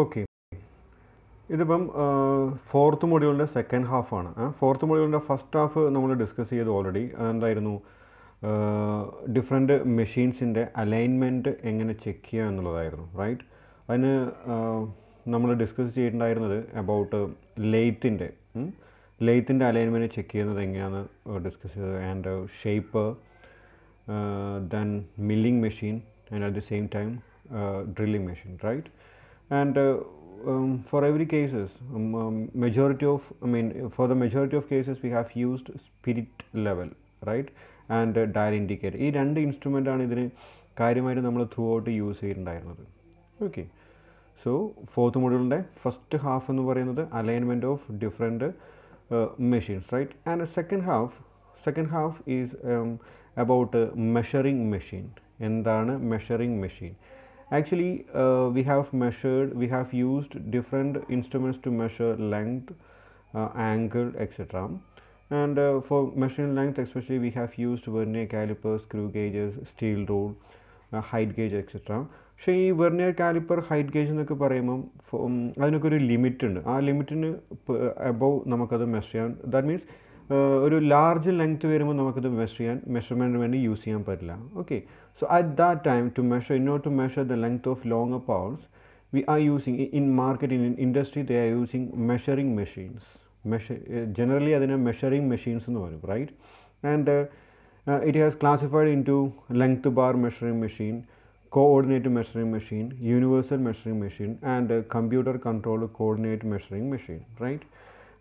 Okay ഇതിപ്പം fourth മൊഡ്യൂളിൻ്റെ second ഹാഫാണ് ഫോർത്ത് മൊഡ്യൂളിൻ്റെ ഫസ്റ്റ് ഹാഫ് നമ്മൾ ഡിസ്കസ് ചെയ്തു ഓൾറെഡി അതെന്തായിരുന്നു ഡിഫറെൻറ്റ് മെഷീൻസിൻ്റെ അലൈൻമെൻറ്റ് എങ്ങനെ ചെക്ക് ചെയ്യുക എന്നുള്ളതായിരുന്നു റൈറ്റ് അതിന് നമ്മൾ ഡിസ്കസ് ചെയ്തിട്ടുണ്ടായിരുന്നത് അബൌട്ട് ലെയ്ത്തിൻ്റെ ലെയ്ത്തിൻ്റെ അലൈൻമെൻറ്റ് ചെക്ക് ചെയ്യുന്നത് എങ്ങനെയാണ് ഡിസ്കസ് ചെയ്തത് and shape then milling machine and at the same time drilling machine right and uh, um, for every cases um, um, majority of I mean for the majority of cases we have used spirit level right and uh, dial indicator ഈ രണ്ട് instrument ആണ് ഇതിന് കാര്യമായിട്ട് നമ്മൾ throughout use ചെയ്തിട്ടുണ്ടായിരുന്നത് okay so fourth മോഡ്യൂളിൻ്റെ first half എന്ന് പറയുന്നത് alignment of different machines right and second half second half is about measuring machine എന്താണ് measuring machine actually uh, we have measured we have used different instruments to measure length uh, angle etc and uh, for measuring length especially we have used vernier caliper screw gauges steel rule height gauge etcetera പക്ഷേ ഈ vernier caliper height gauge എന്നൊക്കെ പറയുമ്പം അതിനൊക്കെ ഒരു limit ഉണ്ട് ആ ലിമിറ്റിന് above നമുക്കത് മെഷർ ചെയ്യാൻ ദാറ്റ് ഒരു ലാർജ് ലെങ്ത് വരുമ്പോൾ നമുക്കിത് മെഷർ ചെയ്യാൻ മെഷർമെൻറ്റിന് വേണ്ടി യൂസ് ചെയ്യാൻ പറ്റില്ല okay so at that time to measure in ഓട്ട് to measure the length of longer പവൾസ് we are using in market in industry they are using measuring machines measure uh, generally അതിനെ measuring machines എന്ന് പറയും right and uh, uh, it has classified into length bar measuring machine coordinate measuring machine universal measuring machine and uh, computer controlled coordinate measuring machine right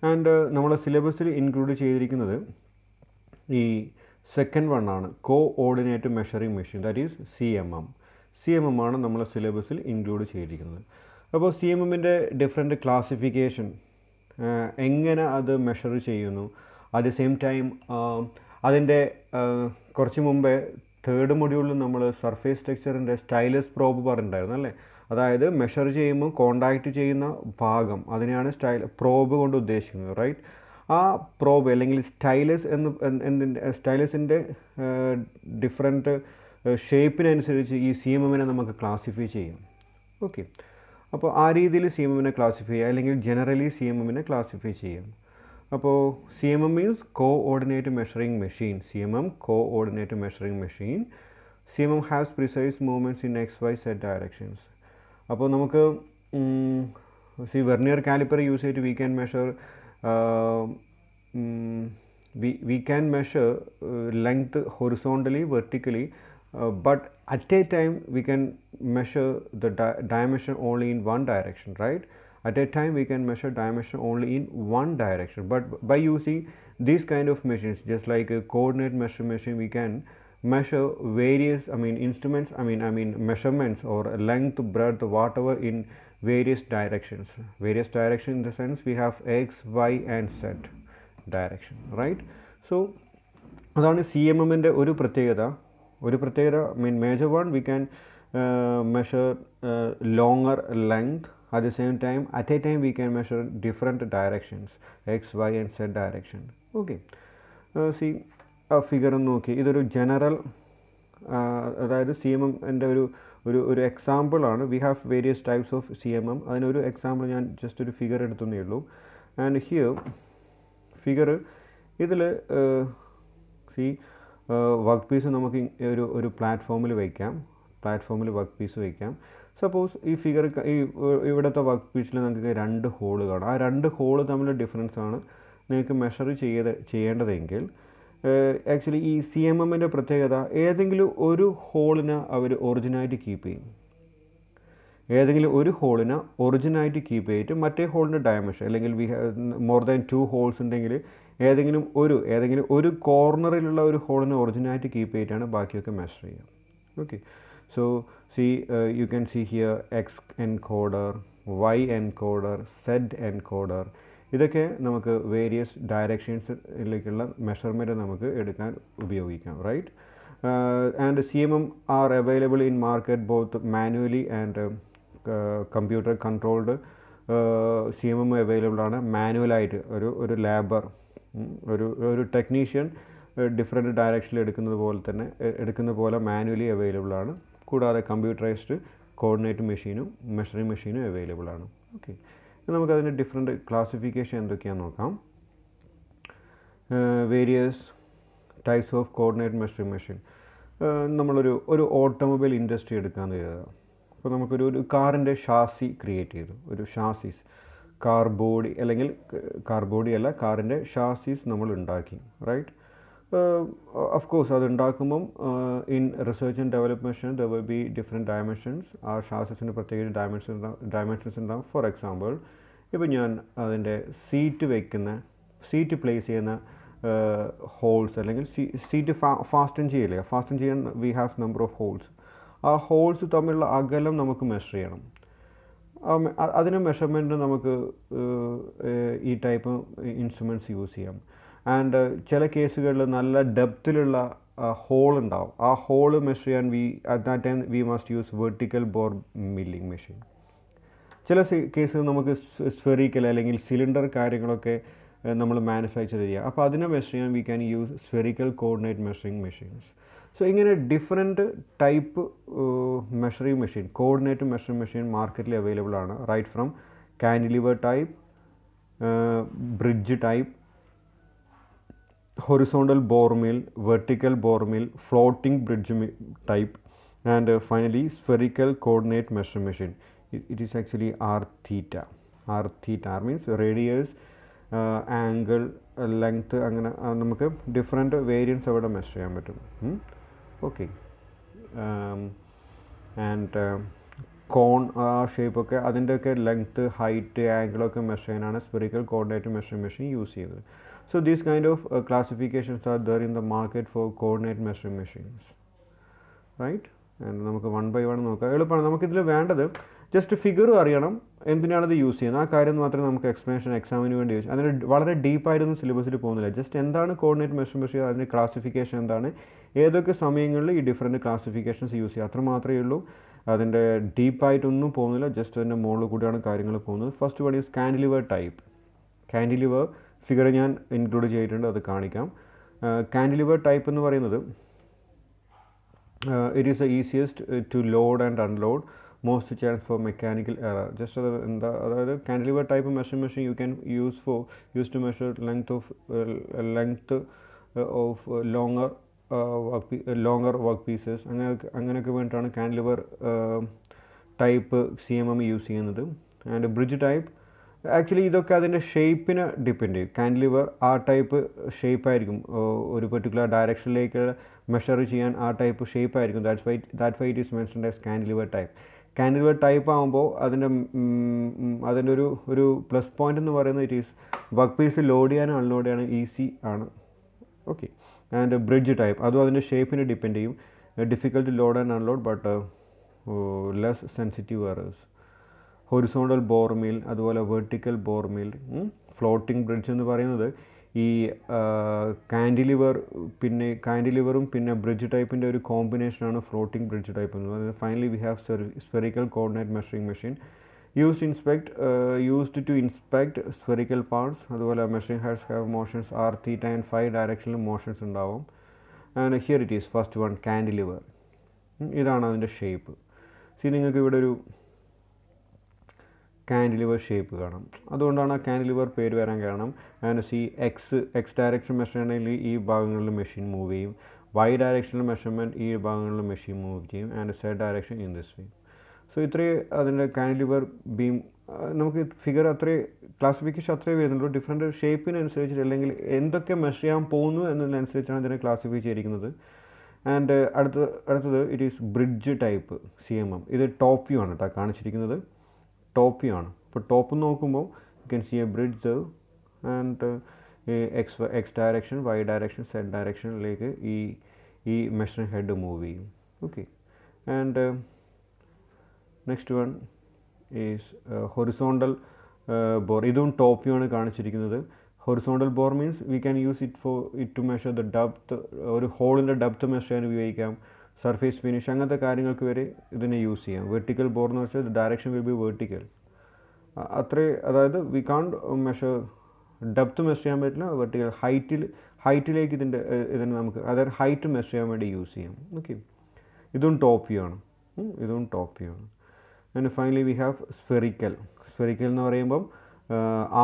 and uh, നമ്മളെ സിലബസിൽ include ചെയ്തിരിക്കുന്നത് ഈ second one ആണ് coordinate measuring machine that is C M M C M M ആണ് നമ്മളെ സിലബസിൽ include ചെയ്തിരിക്കുന്നത് അപ്പോൾ സി എം എമ്മിൻ്റെ ഡിഫറെൻ്റ് ക്ലാസിഫിക്കേഷൻ എങ്ങനെ അത് മെഷർ ചെയ്യുന്നു അറ്റ് ദി സെയിം ടൈം അതിൻ്റെ കുറച്ച് മുമ്പേ തേർഡ് മൊഡ്യൂളിൽ നമ്മൾ സർഫേസ് ടെക്സ്ചറിൻ്റെ സ്റ്റൈലസ് പ്രോബ് പറഞ്ഞിട്ടുണ്ടായിരുന്നു അല്ലേ അതായത് മെഷർ ചെയ്യുമ്പോൾ കോണ്ടാക്റ്റ് ചെയ്യുന്ന ഭാഗം അതിനെയാണ് സ്റ്റൈൽ പ്രോബ് കൊണ്ട് ഉദ്ദേശിക്കുന്നത് റൈറ്റ് ആ പ്രോബ് അല്ലെങ്കിൽ സ്റ്റൈലസ് എന്ന് എന്തിൻ്റെ സ്റ്റൈലസിൻ്റെ ഡിഫറെൻറ്റ് ഷേപ്പിനനുസരിച്ച് ഈ സി എം എമ്മിനെ നമുക്ക് ക്ലാസിഫൈ ചെയ്യാം ഓക്കെ അപ്പോൾ ആ രീതിയിൽ സി എം എമ്മിനെ ക്ലാസിഫൈ ചെയ്യുക അല്ലെങ്കിൽ ജനറലി സി എം എമ്മിനെ ക്ലാസിഫൈ ചെയ്യാം അപ്പോൾ C M M means coordinate measuring machine C M M coordinate measuring machine C M M has precise movements in X Y Z directions അപ്പോൾ നമുക്ക് see vernier caliper use ചെയ്തിട്ട് we can measure we can measure length horizontally vertically but at a time we can measure the di dimension only in one direction right at a time we can measure dimension only in one direction but by using these kind of machines just like a coordinate measure machine we can measure various I mean instruments I mean I mean measurements or length breadth whatever in various directions various direction in the sense we have x y and z direction right so അതാണ് C M എമ്മിൻ്റെ ഒരു പ്രത്യേകത ഒരു പ്രത്യേകത mean major one we can measure longer length at the same time at a time we can measure different directions x y and z direction okay uh, see figure നോക്കി ഇതൊരു general അതായത് C M എൻ്റെ ഒരു ഒരു ഒരു എക്സാമ്പിളാണ് we have various types of C M M അതിനൊരു example ഞാൻ ജസ്റ്റ് ഒരു ഫിഗർ എടുത്തുന്നേ ഉള്ളൂ ആൻഡ് ഹിയർ ഫിഗർ ഇതിൽ സി വർക്ക് പീസ് നമുക്ക് ഒരു ഒരു പ്ലാറ്റ്ഫോമിൽ വയ്ക്കാം പ്ലാറ്റ്ഫോമിൽ വർക്ക് പീസ് വയ്ക്കാം സപ്പോസ് ഈ ഫിഗർ ഈ ഇവിടുത്തെ വർക്ക് പീസിൽ നമുക്ക് രണ്ട് ഹോള് കാണാം ആ രണ്ട് ഹോള് തമ്മിലുള്ള ഡിഫറൻസ് ആണ് നിങ്ങൾക്ക് മെഷർ ചെയ്ത് ചെയ്യേണ്ടതെങ്കിൽ ആക്ച്വലി ഈ സി എം എമ്മിൻ്റെ പ്രത്യേകത ഏതെങ്കിലും ഒരു ഹോളിന് അവർ ഒറിജിനായിട്ട് കീപ്പ് ചെയ്യും ഏതെങ്കിലും ഒരു ഹോളിന് ഒറിജിനായിട്ട് കീപ്പ് ചെയ്തിട്ട് മറ്റേ ഹോളിൻ്റെ ഡയമെൻഷൻ അല്ലെങ്കിൽ we more than two holes ഉണ്ടെങ്കിൽ ഏതെങ്കിലും ഒരു ഏതെങ്കിലും ഒരു കോർണറിലുള്ള ഒരു ഹോളിന് ഒറിജിനായിട്ട് കീപ്പ് ചെയ്തിട്ടാണ് ബാക്കിയൊക്കെ മെഷർ ചെയ്യുക okay so see you can see here X encoder Y encoder Z encoder ഇതൊക്കെ നമുക്ക് വേരിയസ് ഡയറക്ഷൻസിലേക്കുള്ള മെഷർമെൻറ്റ് നമുക്ക് എടുക്കാൻ ഉപയോഗിക്കാം right and C M M are available in market both manually and computer controlled C M M available ആണ് മാനുവലായിട്ട് ഒരു ഒരു ലേബർ ഒരു ഒരു ടെക്നീഷ്യൻ ഡിഫറെൻറ്റ് ഡയറക്ഷനിൽ എടുക്കുന്നത് പോലെ തന്നെ എടുക്കുന്ന പോലെ മാനുവലി അവൈലബിൾ ആണ് കൂടാതെ കമ്പ്യൂട്ടറൈസ്ഡ് കോർഡിനേറ്റ് മെഷീനും മെഷറിംഗ് മെഷീനും അവൈലബിൾ ആണ് ഓക്കെ നമുക്കതിൻ്റെ ഡിഫറെൻറ്റ് ക്ലാസിഫിക്കേഷൻ എന്തൊക്കെയാണെന്ന് നോക്കാം various types of coordinate measuring machine നമ്മളൊരു ഒരു ഓട്ടോമൊബൈൽ ഇൻഡസ്ട്രി എടുക്കാമെന്ന് കരുതുക അപ്പോൾ നമുക്കൊരു ഒരു കാറിൻ്റെ ഷാസി ക്രിയേറ്റ് ചെയ്തു ഒരു ഷാസിസ് കാർ ബോഡി അല്ലെങ്കിൽ കാർ ബോഡി അല്ല കാറിൻ്റെ ഷാസിസ് നമ്മൾ ഉണ്ടാക്കി റൈറ്റ് ഓഫ് uh, കോഴ്സ് അതുണ്ടാക്കുമ്പം in research and development the will be different dimensions ആ ഷാസസിന് പ്രത്യേക ഡയമെൻഷൻ ഡയമെൻഷൻസ് ഉണ്ടാകും ഫോർ എക്സാമ്പിൾ ഇപ്പോൾ ഞാൻ അതിൻ്റെ സീറ്റ് വയ്ക്കുന്ന സീറ്റ് പ്ലേസ് ചെയ്യുന്ന ഹോൾസ് uh, അല്ലെങ്കിൽ സീറ്റ് ഫാ ഫാസ്റ്റൻ ചെയ്യില്ലേ ഫാസ്റ്റൻ ചെയ്യാൻ we have number of holes ആ ഹോൾസ് തമ്മിലുള്ള അകലം നമുക്ക് മെഷർ ചെയ്യണം അതിന് മെഷർമെൻറ്റ് നമുക്ക് uh, ഈ ടൈപ്പ് ഇൻസ്ട്രുമെൻറ്റ്സ് യൂസ് ചെയ്യാം ആൻഡ് uh, ചില കേസുകളിൽ നല്ല ഡെപ്തിലുള്ള ഹോൾ ഉണ്ടാവും ആ ഹോൾ മെഷർ ചെയ്യാൻ we at that time we must use vertical bore milling machine ചില കേസ് നമുക്ക് സ്വെറിക്കൽ അല്ലെങ്കിൽ സിലിണ്ടർ കാര്യങ്ങളൊക്കെ നമ്മൾ മാനുഫാക്ചർ ചെയ്യുക അപ്പോൾ അതിനെ മെഷർ ചെയ്യാൻ we can use spherical coordinate measuring machines so ഇങ്ങനെ different type measuring machine coordinate measuring machine മാർക്കറ്റിൽ അവൈലബിൾ ആണ് right from cantilever type bridge type horizontal bore mill, vertical bore mill, floating bridge type and uh, finally spherical coordinate measuring machine. It, it is actually r theta. r theta r means radius, uh, angle, uh, length അങ്ങനെ നമുക്ക് different variance അവിടെ measure ചെയ്യാൻ പറ്റും okay and കോൺ ആ ഷേപ്പൊക്കെ അതിൻ്റെയൊക്കെ length height ആംഗിളൊക്കെ measure ചെയ്യാനാണ് spherical coordinate measuring machine use ചെയ്യുന്നത് So these kind of uh, classifications are there in the market for coordinate measuring machines, right? And നമുക്ക് വൺ ബൈ വൺ നോക്കാം എളുപ്പമാണ് നമുക്കിതിൽ വേണ്ടത് ജസ്റ്റ് ഫിഗറും അറിയണം എന്തിനാണ് ഇത് യൂസ് ചെയ്യുന്നത് ആ കാര്യം മാത്രമേ നമുക്ക് എക്സ്പ്ലനേഷൻ എക്സാമിന് വേണ്ടി യൂസ് അതിന് വളരെ ഡീപ്പായിട്ടൊന്നും സിലബസിൽ പോകുന്നില്ല ജസ്റ്റ് എന്താണ് കോർഡിനേറ്റ് മെഷർ മെഷീൻ അതിൻ്റെ ക്ലാസിഫിക്കേഷൻ എന്താണ് ഏതൊക്കെ സമയങ്ങളിൽ ഈ ഡിഫറെൻറ്റ് ക്ലാസിഫിക്കേഷൻസ് യൂസ് ചെയ്യുക അത്ര മാത്രമേ ഉള്ളൂ അതിൻ്റെ ഡീപ്പായിട്ടൊന്നും പോകുന്നില്ല ജസ്റ്റ് അതിൻ്റെ മുകളിൽ കൂടിയാണ് കാര്യങ്ങൾ പോകുന്നത് first one is cantilever type cantilever figure ഞാൻ ഇൻക്ലൂഡ് ചെയ്തിട്ടുണ്ട് അത് കാണിക്കാം കാൻഡിലിവർ ടൈപ്പ് എന്ന് പറയുന്നത് it is the easiest to load and unload most chance for mechanical error just അത് എന്താ അതായത് cantilever type measure machine you can use for use to measure length of length of longer work longer work pieces അങ്ങനെ അങ്ങനെയൊക്കെ വേണ്ടിയിട്ടാണ് cantilever type C M M use ചെയ്യുന്നത് and bridge type actually ഇതൊക്കെ അതിൻ്റെ ഷേപ്പിനെ ഡിപ്പെൻഡ് ചെയ്യും cantilever ആ type ഷേപ്പായിരിക്കും ഒരു പെർട്ടിക്കുലർ ഡയറക്ഷനിലേക്ക് മെഷർ ചെയ്യാൻ ആ ടൈപ്പ് ഷേപ്പായിരിക്കും that's why that why it is mention as cantilever type cantilever type ആകുമ്പോൾ അതിൻ്റെ അതിൻ്റെ ഒരു ഒരു പ്ലസ് പോയിൻ്റ് എന്ന് പറയുന്നത് it is work piece load ചെയ്യാനും അൺലോഡ് ചെയ്യാനും ഈസി ആണ് ഓക്കെ ആൻഡ് ബ്രിഡ്ജ് ടൈപ്പ് അതും അതിൻ്റെ ഷേപ്പിനെ ഡിപ്പെൻഡ് ചെയ്യും difficult load and unload but less sensitive errors horizontal bore mill അതുപോലെ vertical bore mill floating bridge എന്ന് പറയുന്നത് ഈ കാൻഡിലിവർ പിന്നെ കാൻഡിലിവറും പിന്നെ ബ്രിഡ്ജ് ടൈപ്പിൻ്റെ ഒരു കോമ്പിനേഷനാണ് ഫ്ലോട്ടിംഗ് ബ്രിഡ്ജ് ടൈപ്പ് എന്ന് പറയുന്നത് finally we have spherical coordinate measuring machine used inspect used to inspect spherical parts അതുപോലെ measuring heads have motions R theta and five ഡയറക്ഷനിൽ മോഷൻസ് ഉണ്ടാവും and here it is first one cantilever ഇതാണ് അതിൻ്റെ shape C നിങ്ങൾക്ക് ഇവിടെ ഒരു cantilever shape കാണാം അതുകൊണ്ടാണ് ആ കാൻഡിലിവർ പേര് വരാൻ കാരണം കാരണം ഈ എക്സ് എക്സ് ഡയറക്ഷൻ മെഷീനാണെങ്കിൽ ഈ ഭാഗങ്ങളിൽ മെഷീൻ മൂവ് ചെയ്യും വൈ ഡയറക്ഷനിൽ മെഷർമെൻറ്റ് ഈ ഭാഗങ്ങളിൽ മെഷീൻ മൂവ് ചെയ്യും and side direction in this way so ഇത്രയും അതിൻ്റെ കാൻഡിലിവർ ബീം നമുക്ക് ഫിഗർ അത്രേ ക്ലാസിഫിക്കേഷൻ അത്രേ വരുന്നുള്ളൂ ഡിഫറെൻ്റ് ഷേപ്പിനനുസരിച്ചിട്ട് അല്ലെങ്കിൽ എന്തൊക്കെ മെഷർ ചെയ്യാൻ പോകുന്നു എന്നതിനനുസരിച്ചാണ് ഇതിനെ ക്ലാസിഫൈ ചെയ്തിരിക്കുന്നത് ആൻഡ് അടുത്ത അടുത്തത് it is bridge type C M M ഇത് ടോപ്പ് വ്യൂ ആണ് കേട്ടോ കാണിച്ചിരിക്കുന്നത് ടോപ്പ് വ്യൂ ആണ് ഇപ്പോൾ ടോപ്പ് നോക്കുമ്പോൾ you can see a bridge and X X direction Y direction Z ഡയറക്ഷനിലേക്ക് ഈ ഈ മെഷീൻ ഹെഡ് മൂവ് ചെയ്യും okay and next one is horizontal bore ഇതും ടോപ്പ് വ്യൂ ആണ് കാണിച്ചിരിക്കുന്നത് horizontal bore means we can use it for it to measure the depth ഒരു ഹോളിൻ്റെ ഡപ്ത് measure ചെയ്യാൻ ഉപയോഗിക്കാം സർഫേസ് ഫിനിഷ് അങ്ങനത്തെ കാര്യങ്ങൾക്ക് വരെ ഇതിനെ യൂസ് ചെയ്യാം വെർട്ടിക്കൽ ബോർ എന്ന് വെച്ചാൽ ഡയറക്ഷൻ വിൽ ബി വെർട്ടിക്കൽ അത്രേ അതായത് വി കാണ്ട് മെഷർ ഡെപ്ത് മെഷർ ചെയ്യാൻ പറ്റില്ല വെർട്ടിക്കൽ ഹൈറ്റിൽ ഹൈറ്റിലേക്ക് ഇതിൻ്റെ ഇതിന് നമുക്ക് അതായത് ഹൈറ്റ് മെഷർ ചെയ്യാൻ വേണ്ടി യൂസ് ചെയ്യാം ഓക്കെ ഇതും ടോപ്പ് വ്യൂ ആണ് ഇതും ടോപ്പ് വ്യൂ ആണ് and finally we have spherical spherical എന്ന് പറയുമ്പം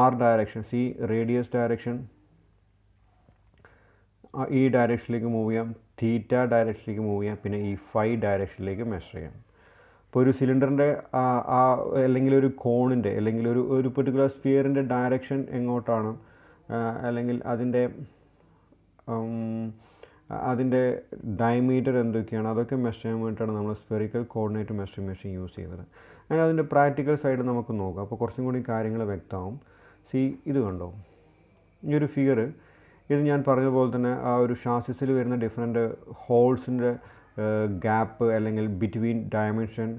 R direction C radius direction ഈ ഡയറക്ഷനിലേക്ക് മൂവ് ചെയ്യാം തീറ്റ ഡയറക്ഷനിലേക്ക് മൂവ് ചെയ്യാം പിന്നെ ഈ ഫൈ ഡയറക്ഷനിലേക്ക് മെഷർ ചെയ്യാം അപ്പോൾ ഒരു സിലിണ്ടറിൻ്റെ ആ അല്ലെങ്കിൽ ഒരു കോണിൻ്റെ അല്ലെങ്കിൽ ഒരു ഒരു പെർട്ടിക്കുലർ സ്ഫിയറിൻ്റെ ഡയറക്ഷൻ എങ്ങോട്ടാണ് അല്ലെങ്കിൽ അതിൻ്റെ അതിൻ്റെ ഡയമീറ്റർ എന്തൊക്കെയാണ് അതൊക്കെ മെഷർ ചെയ്യാൻ വേണ്ടിയിട്ടാണ് നമ്മൾ spherical coordinate measure machine use ചെയ്യുന്നത് അങ്ങനെ അതിൻ്റെ പ്രാക്ടിക്കൽ സൈഡ് നമുക്ക് നോക്കാം അപ്പോൾ കുറച്ചും കൂടി കാര്യങ്ങൾ വ്യക്തമാവും സി ഇത് കണ്ടോ ഈ ഒരു ഫിഗർ ഇത് ഞാൻ പറഞ്ഞ പോലെ തന്നെ ആ ഒരു ഷാസിസിൽ വരുന്ന ഡിഫറെൻറ്റ് ഹോൾസിൻ്റെ ഗ്യാപ്പ് അല്ലെങ്കിൽ ബിറ്റ്വീൻ ഡയമെൻഷൻ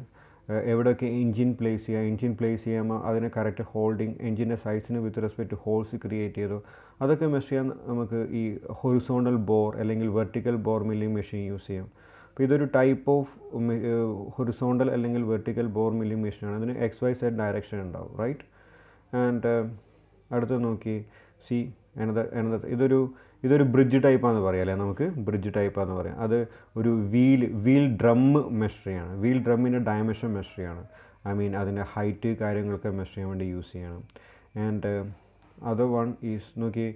എവിടെയൊക്കെ എൻജിൻ പ്ലേസ് ചെയ്യുക എൻജിൻ പ്ലേസ് ചെയ്യുമ്പോൾ അതിനെ കറക്റ്റ് ഹോൾഡിങ് എൻജിൻ്റെ സൈസിന് with respect to holes create ചെയ്തു അതൊക്കെ മെഷർ ചെയ്യാൻ നമുക്ക് ഈ ഹൊറിസോണ്ടൽ ബോർ അല്ലെങ്കിൽ vertical bore milling machine use ചെയ്യാം അപ്പോൾ ഇതൊരു ടൈപ്പ് ഓഫ് ഹൊറിസോണ്ടൽ അല്ലെങ്കിൽ വെർട്ടിക്കൽ ബോർ മില്ലിംഗ് മെഷീനാണ് അതിന് എക്സ് വൈ സൈഡ് ഡയറക്ഷൻ ഉണ്ടാവും റൈറ്റ് ആൻഡ് അടുത്ത് നോക്കി സി എണത് എണത് ഇതൊരു ഇതൊരു ബ്രിഡ്ജ് ടൈപ്പാന്ന് പറയാം അല്ലേ നമുക്ക് ബ്രിഡ്ജ് ടൈപ്പാന്ന് പറയാം അത് ഒരു വീൽ വീൽ ഡ്രം മെഷർ ചെയ്യാണ് വീൽ ഡ്രമ്മിൻ്റെ ഡയമെഷൻ മെഷർ ചെയ്യാണ് ഐ മീൻ അതിൻ്റെ ഹൈറ്റ് കാര്യങ്ങളൊക്കെ മെഷർ ചെയ്യാൻ വേണ്ടി യൂസ് ചെയ്യണം ആൻഡ് അത് വൺ ഈസ് നോക്കി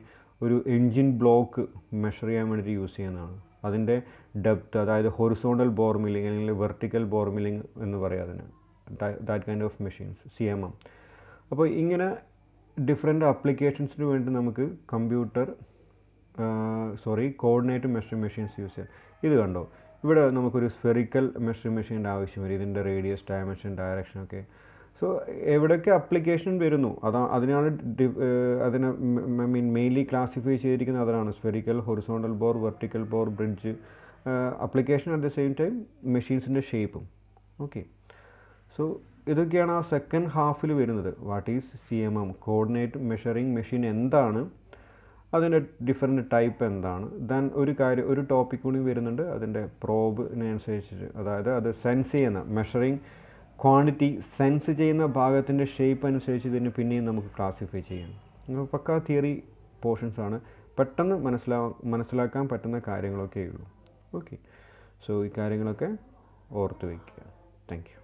ഒരു എൻജിൻ ബ്ലോക്ക് മെഷർ ചെയ്യാൻ വേണ്ടിയിട്ട് യൂസ് ചെയ്യുന്നതാണ് അതിൻ്റെ ഡെപ്ത്ത് അതായത് ഹൊറിസോണ്ടൽ ബോർ മില്ലിംഗ് അല്ലെങ്കിൽ വെർട്ടിക്കൽ ബോർ മില്ലിംഗ് എന്ന് പറയാം അതിന് that kind of machines C M M അപ്പോൾ ഇങ്ങനെ ഡിഫറെൻ്റ് ആപ്ലിക്കേഷൻസിന് വേണ്ടി നമുക്ക് computer sorry coordinate measuring machines use ചെയ്യാം ഇത് കണ്ടോ ഇവിടെ നമുക്കൊരു സ്ഫെറിക്കൽ മെഷറിംഗ് മെഷീൻ്റെ ആവശ്യം വരും ഇതിൻ്റെ റേഡിയസ് ഡയമെൻഷൻ ഡയറക്ഷൻ ഒക്കെ സോ എവിടെയൊക്കെ അപ്ലിക്കേഷൻ വരുന്നു അതാ അതിനാണ് അതിനെ ഐ മീൻ മെയിൻലി ക്ലാസിഫൈ ചെയ്തിരിക്കുന്നത് അതാണ് spherical horizontal bore vertical bore bridge application at the same time മെഷീൻസിൻ്റെ ഷേപ്പും ഓക്കെ സോ ഇതൊക്കെയാണ് ആ സെക്കൻഡ് ഹാഫിൽ വരുന്നത് what is C M M coordinate measuring machine എന്താണ് അതിൻ്റെ ഡിഫറെൻറ്റ് ടൈപ്പ് എന്താണ് ദെൻ ഒരു കാര്യം ഒരു ടോപ്പിക് കൂടി വരുന്നുണ്ട് അതിൻ്റെ പ്രോബിനനുസരിച്ചിട്ട് അതായത് അത് സെൻസ് ചെയ്യുന്ന മെഷറിംഗ് ക്വാണ്ടിറ്റി സെൻസ് ചെയ്യുന്ന ഭാഗത്തിൻ്റെ ഷേപ്പ് അനുസരിച്ച് ഇതിന് പിന്നെയും നമുക്ക് ക്ലാസിഫൈ ചെയ്യാം പക്കാ തിയറി പോർഷൻസ് ആണ് പെട്ടെന്ന് മനസ്സിലാ മനസ്സിലാക്കാൻ പറ്റുന്ന കാര്യങ്ങളൊക്കെ ഉള്ളൂ ഓക്കെ സോ ഈ കാര്യങ്ങളൊക്കെ ഓർത്ത് വയ്ക്കുക താങ്ക്